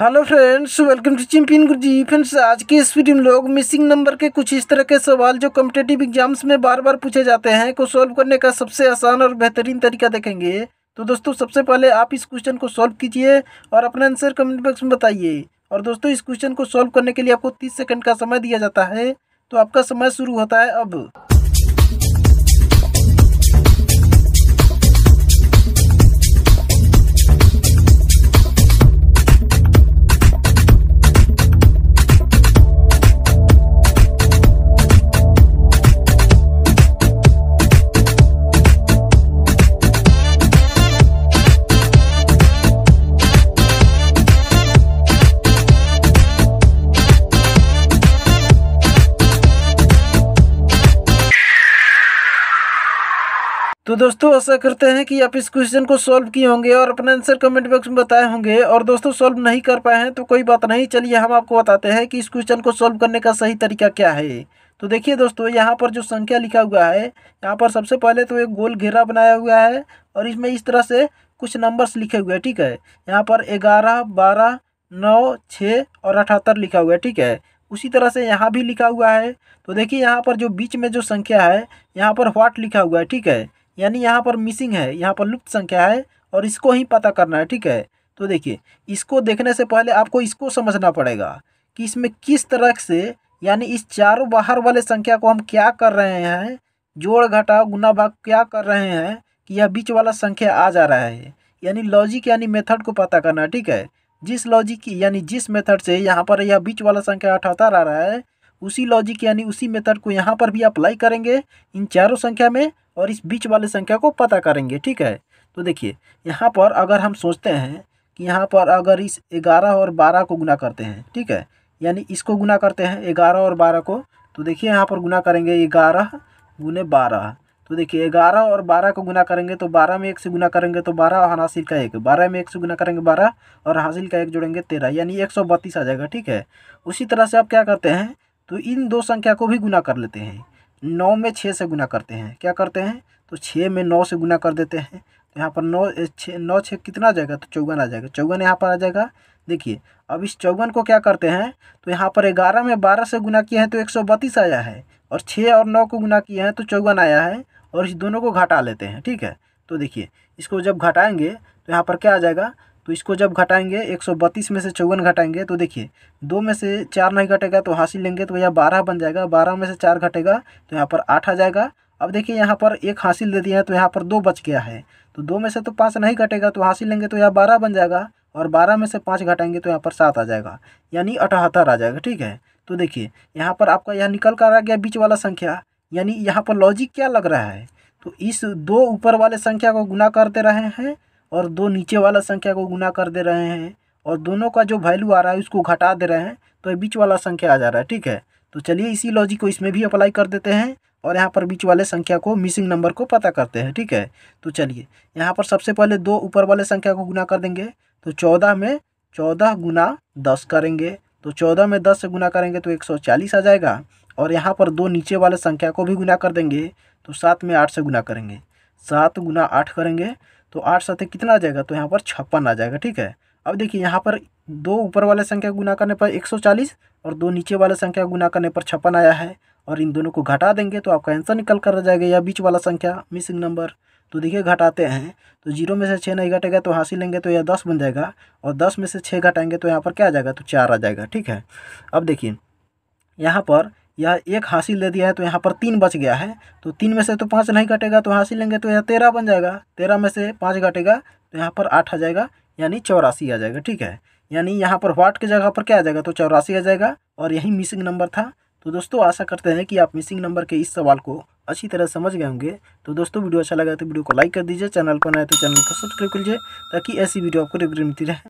hello friends welcome to गुरु जी friends आज की इस वीडियो में लोग मिसिंग नंबर के कुछ इस तरह के सवाल जो कम्पिटेटिव एग्जाम्स में बार बार पूछे जाते हैं को सॉल्व करने का सबसे आसान और बेहतरीन तरीका देखेंगे तो दोस्तों सबसे पहले आप इस क्वेश्चन को सॉल्व कीजिए और अपना आंसर कमेंट बॉक्स में बताइए और दोस्तों इस क्वेश्चन को सॉल्व करने के लिए आपको तीस सेकेंड का समय दिया जाता है तो आपका समय शुरू होता है अब तो दोस्तों आशा करते हैं कि आप इस क्वेश्चन को सॉल्व किए होंगे और अपना आंसर कमेंट बॉक्स में बताए होंगे और दोस्तों सॉल्व नहीं कर पाए हैं तो कोई बात नहीं चलिए हम आपको बताते हैं कि इस क्वेश्चन को सॉल्व करने का सही तरीका क्या है तो देखिए दोस्तों यहाँ पर जो संख्या लिखा हुआ है यहाँ पर सबसे पहले तो एक गोल घेरा बनाया हुआ है और इसमें इस तरह से कुछ नंबर्स लिखे हुए हैं ठीक है यहाँ पर ग्यारह बारह नौ छः और अठहत्तर लिखा हुआ है ठीक है उसी तरह से यहाँ भी लिखा हुआ है तो देखिए यहाँ पर जो बीच में जो संख्या है यहाँ पर व्हाट लिखा हुआ है ठीक है यानी यहाँ पर मिसिंग है यहाँ पर लुप्त संख्या है और इसको ही पता करना है ठीक है तो देखिए इसको देखने से पहले आपको इसको समझना पड़ेगा कि इसमें किस तरह से यानी इस चारों बाहर वाले संख्या को हम क्या कर रहे हैं जोड़ घटाव गुना भाग क्या कर रहे हैं कि यह बीच वाला संख्या आ जा रहा है यानी लॉजिक यानी मेथड को पता करना है ठीक है जिस लॉजिक की यानी जिस मेथड से यहाँ पर यह बीच वाला संख्या हटाता रह रहा है उसी लॉजिक यानी उसी मेथड को यहाँ पर भी अप्लाई करेंगे इन चारों संख्या में और इस बीच वाले संख्या को पता करेंगे ठीक है तो देखिए यहाँ पर अगर हम सोचते हैं कि यहाँ पर अगर इस ग्यारह और बारह को गुना करते हैं ठीक है यानी इसको गुना करते हैं ग्यारह और बारह को तो देखिए यहाँ पर गुना करेंगे ग्यारह गुने बारह तो देखिए ग्यारह और बारह को गुना करेंगे तो बारह में एक से गुना करेंगे तो बारह और हासिल का एक बारह में एक से गुना करेंगे बारह और हासिल का एक जोड़ेंगे तेरह यानी एक सौ बत्तीस आ जाएगा ठीक है उसी तरह से आप क्या करते हैं तो इन दो संख्या को भी गुना कर लेते हैं नौ में छः से गुना करते हैं क्या करते हैं तो छः में नौ से गुना कर देते हैं तो यहाँ पर नौ छः नौ छः कितना आ जाएगा तो चौवन आ जाएगा चौवन यहाँ पर आ जाएगा देखिए अब इस चौवन को क्या करते हैं तो यहाँ पर ग्यारह में बारह से गुना किए हैं तो एक सौ बत्तीस आया है और छः और नौ को गुना किए हैं तो चौवन आया है और इस दोनों को घटा लेते हैं ठीक है तो देखिए इसको जब घटाएँगे तो यहाँ पर क्या आ जाएगा तो इसको जब घटाएंगे 132 में से चौवन घटाएंगे तो देखिए दो में से चार नहीं घटेगा तो हासिल लेंगे तो यह बारह बन जाएगा बारह में से चार घटेगा तो यहाँ पर आठ आ जाएगा अब देखिए यहाँ पर एक हासिल दे दिया है तो यहाँ पर दो बच गया है तो दो में से तो पाँच नहीं घटेगा तो हासिल लेंगे तो यह बारह बन जाएगा और बारह में से पाँच घटाएंगे तो यहाँ पर सात आ जाएगा यानी अठहत्तर आ जाएगा ठीक है तो देखिए यहाँ पर आपका यह निकल कर आ गया बीच वाला संख्या यानी यहाँ पर लॉजिक क्या लग रहा है तो इस दो ऊपर वाले संख्या को गुना करते रहे हैं और दो नीचे वाला संख्या को गुना कर दे रहे हैं और दोनों का जो वैल्यू आ रहा है उसको घटा दे रहे हैं तो ये बीच वाला संख्या आ जा रहा है ठीक है तो चलिए इसी लॉजिक को इसमें भी अप्लाई कर देते हैं और यहाँ पर बीच वाले संख्या को मिसिंग नंबर को पता करते हैं ठीक है तो चलिए यहाँ पर सबसे पहले दो ऊपर वाले संख्या को गुना कर देंगे तो चौदह में चौदह गुना दस करेंगे तो चौदह में दस से गुना करेंगे तो एक सौ चालीस आ जाएगा और यहाँ पर दो नीचे वाले संख्या को भी गुना कर देंगे तो सात में आठ से गुना करेंगे सात गुना आठ करेंगे तो आठ सत्य कितना आ जाएगा तो यहाँ पर छप्पन आ जाएगा ठीक है अब देखिए यहाँ पर दो ऊपर वाले संख्या गुना करने पर 140 और दो नीचे वाले संख्या गुना करने पर छप्पन आया है और इन दोनों को घटा देंगे तो आपका आंसर निकल कर रह जाएगा या बीच वाला संख्या मिसिंग नंबर तो देखिए घटाते हैं तो जीरो में से छः नहीं घटेगा तो हाँसी लेंगे तो यह दस बन जाएगा और दस में से छः घटाएंगे तो यहाँ पर क्या आ जाएगा तो चार आ जाएगा ठीक है अब देखिए यहाँ पर या एक हासिल दे दिया है तो यहाँ पर तीन बच गया है तो तीन में से तो पाँच नहीं कटेगा तो हासिल लेंगे तो यहाँ तेरह बन जाएगा तेरह में से पाँच कटेगा तो यहाँ पर आठ आ जाएगा यानी चौरासी आ जाएगा ठीक है यानी यहाँ पर वाट के जगह पर क्या आ जाएगा तो चौरासी आ जाएगा और यही मिसिंग नंबर था तो दोस्तों आशा करते हैं कि आप मिसिंग नंबर के इस सवाल को अच्छी तरह समझ गए होंगे तो दोस्तों वीडियो अच्छा लगा तो वीडियो को लाइक कर दीजिए चैनल पर नए तो चैनल को सब्सक्राइब कर लीजिए ताकि ऐसी वीडियो आपको रेगुलर मिलती रहे